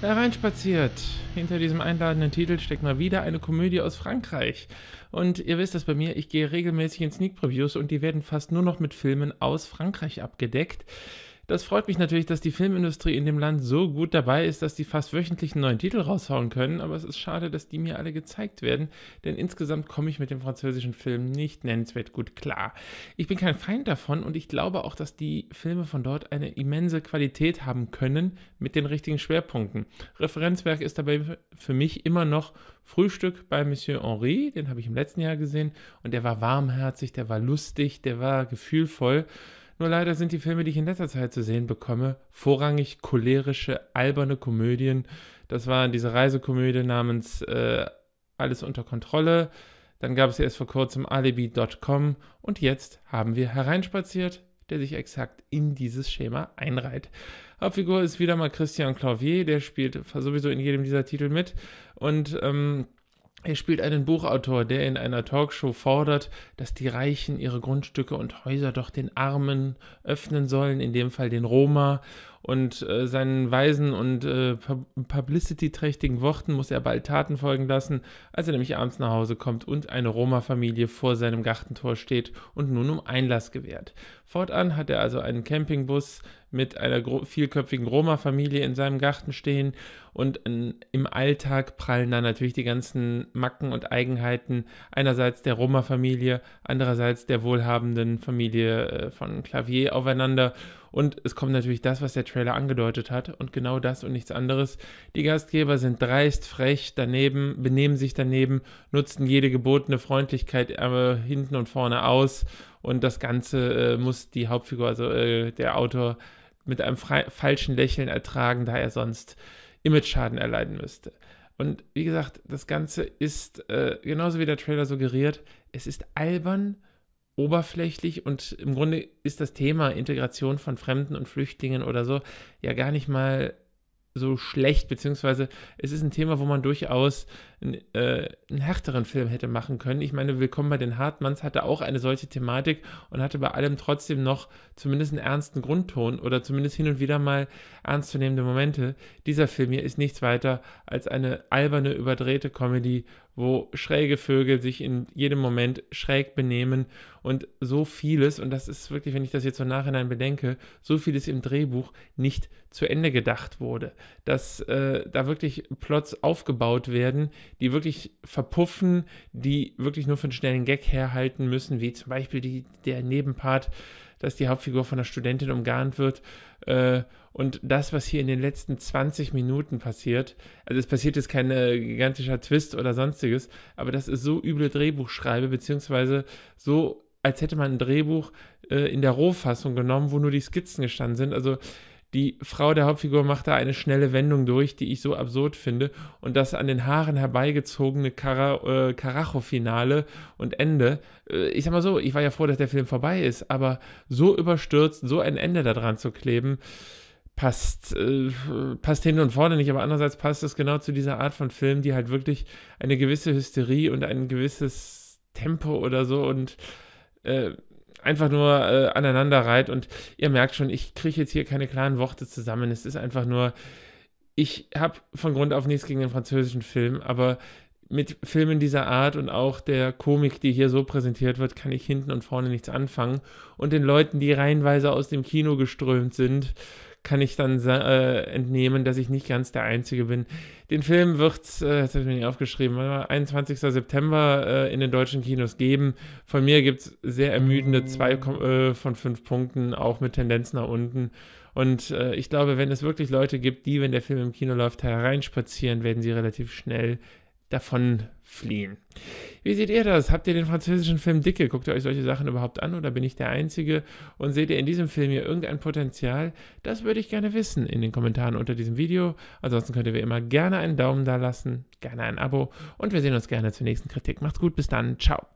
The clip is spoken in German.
Da reinspaziert. Hinter diesem einladenden Titel steckt mal wieder eine Komödie aus Frankreich. Und ihr wisst das bei mir, ich gehe regelmäßig in Sneak Previews und die werden fast nur noch mit Filmen aus Frankreich abgedeckt. Das freut mich natürlich, dass die Filmindustrie in dem Land so gut dabei ist, dass die fast wöchentlich einen neuen Titel raushauen können, aber es ist schade, dass die mir alle gezeigt werden, denn insgesamt komme ich mit dem französischen Film nicht nennenswert gut klar. Ich bin kein Feind davon und ich glaube auch, dass die Filme von dort eine immense Qualität haben können mit den richtigen Schwerpunkten. Referenzwerk ist dabei für mich immer noch Frühstück bei Monsieur Henri, den habe ich im letzten Jahr gesehen und der war warmherzig, der war lustig, der war gefühlvoll. Nur leider sind die Filme, die ich in letzter Zeit zu sehen bekomme, vorrangig cholerische, alberne Komödien. Das war diese Reisekomödie namens äh, Alles unter Kontrolle. Dann gab es erst vor kurzem Alibi.com und jetzt haben wir hereinspaziert, der sich exakt in dieses Schema einreiht. Hauptfigur ist wieder mal Christian Clavier, der spielt sowieso in jedem dieser Titel mit und ähm, er spielt einen Buchautor, der in einer Talkshow fordert, dass die Reichen ihre Grundstücke und Häuser doch den Armen öffnen sollen, in dem Fall den Roma. Und äh, seinen weisen und äh, publicity-trächtigen Worten muss er bald Taten folgen lassen, als er nämlich abends nach Hause kommt und eine Roma-Familie vor seinem Gartentor steht und nun um Einlass gewährt. Fortan hat er also einen Campingbus, mit einer vielköpfigen Roma-Familie in seinem Garten stehen und in, im Alltag prallen dann natürlich die ganzen Macken und Eigenheiten einerseits der Roma-Familie, andererseits der wohlhabenden Familie äh, von Clavier aufeinander und es kommt natürlich das, was der Trailer angedeutet hat und genau das und nichts anderes. Die Gastgeber sind dreist, frech, daneben, benehmen sich daneben, nutzen jede gebotene Freundlichkeit äh, hinten und vorne aus und das Ganze äh, muss die Hauptfigur, also äh, der Autor, mit einem falschen Lächeln ertragen, da er sonst Image-Schaden erleiden müsste. Und wie gesagt, das Ganze ist, äh, genauso wie der Trailer suggeriert, es ist albern, oberflächlich und im Grunde ist das Thema Integration von Fremden und Flüchtlingen oder so ja gar nicht mal so schlecht, beziehungsweise es ist ein Thema, wo man durchaus einen, äh, einen härteren Film hätte machen können. Ich meine, Willkommen bei den Hartmanns hatte auch eine solche Thematik und hatte bei allem trotzdem noch zumindest einen ernsten Grundton oder zumindest hin und wieder mal ernstzunehmende Momente. Dieser Film hier ist nichts weiter als eine alberne, überdrehte Comedy, wo schräge Vögel sich in jedem Moment schräg benehmen und so vieles, und das ist wirklich, wenn ich das jetzt so nachhinein bedenke, so vieles im Drehbuch nicht zu Ende gedacht wurde. Dass äh, da wirklich Plots aufgebaut werden, die wirklich verpuffen, die wirklich nur für einen schnellen Gag herhalten müssen, wie zum Beispiel die, der Nebenpart dass die Hauptfigur von einer Studentin umgarnt wird. Äh, und das, was hier in den letzten 20 Minuten passiert, also es passiert jetzt kein äh, gigantischer Twist oder sonstiges, aber das ist so üble Drehbuchschreibe, beziehungsweise so, als hätte man ein Drehbuch äh, in der Rohfassung genommen, wo nur die Skizzen gestanden sind. Also die Frau der Hauptfigur macht da eine schnelle Wendung durch, die ich so absurd finde. Und das an den Haaren herbeigezogene Kara äh, Karacho-Finale und Ende. Äh, ich sag mal so, ich war ja froh, dass der Film vorbei ist, aber so überstürzt, so ein Ende da dran zu kleben, passt, äh, passt hin und vorne nicht. Aber andererseits passt es genau zu dieser Art von Film, die halt wirklich eine gewisse Hysterie und ein gewisses Tempo oder so und äh, einfach nur äh, aneinander reiht. Und ihr merkt schon, ich kriege jetzt hier keine klaren Worte zusammen. Es ist einfach nur, ich habe von Grund auf nichts gegen den französischen Film, aber mit Filmen dieser Art und auch der Komik, die hier so präsentiert wird, kann ich hinten und vorne nichts anfangen. Und den Leuten, die reihenweise aus dem Kino geströmt sind, kann ich dann äh, entnehmen, dass ich nicht ganz der Einzige bin. Den Film wird es, äh, das habe ich mir nicht aufgeschrieben, 21. September äh, in den deutschen Kinos geben. Von mir gibt es sehr ermüdende 2 äh, von 5 Punkten, auch mit Tendenz nach unten. Und äh, ich glaube, wenn es wirklich Leute gibt, die, wenn der Film im Kino läuft, hereinspazieren, werden sie relativ schnell davon fliehen. Wie seht ihr das? Habt ihr den französischen Film Dicke? Guckt ihr euch solche Sachen überhaupt an oder bin ich der Einzige? Und seht ihr in diesem Film hier irgendein Potenzial? Das würde ich gerne wissen in den Kommentaren unter diesem Video. Ansonsten könnt ihr wie immer gerne einen Daumen da lassen, gerne ein Abo und wir sehen uns gerne zur nächsten Kritik. Macht's gut, bis dann, ciao.